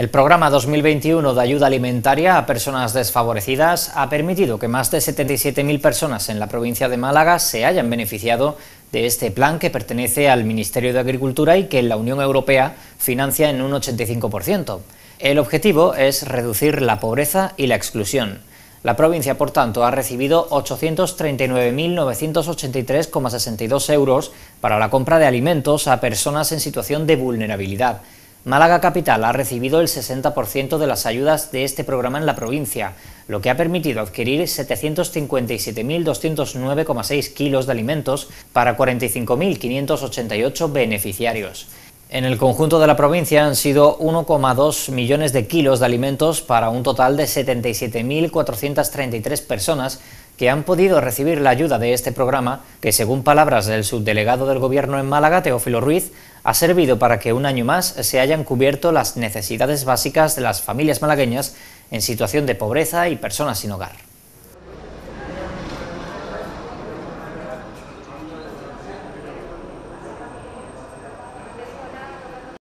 El programa 2021 de ayuda alimentaria a personas desfavorecidas ha permitido que más de 77.000 personas en la provincia de Málaga se hayan beneficiado de este plan que pertenece al Ministerio de Agricultura y que la Unión Europea financia en un 85%. El objetivo es reducir la pobreza y la exclusión. La provincia, por tanto, ha recibido 839.983,62 euros para la compra de alimentos a personas en situación de vulnerabilidad Málaga Capital ha recibido el 60% de las ayudas de este programa en la provincia, lo que ha permitido adquirir 757.209,6 kilos de alimentos para 45.588 beneficiarios. En el conjunto de la provincia han sido 1,2 millones de kilos de alimentos para un total de 77.433 personas que han podido recibir la ayuda de este programa, que según palabras del subdelegado del Gobierno en Málaga, Teófilo Ruiz, ha servido para que un año más se hayan cubierto las necesidades básicas de las familias malagueñas en situación de pobreza y personas sin hogar.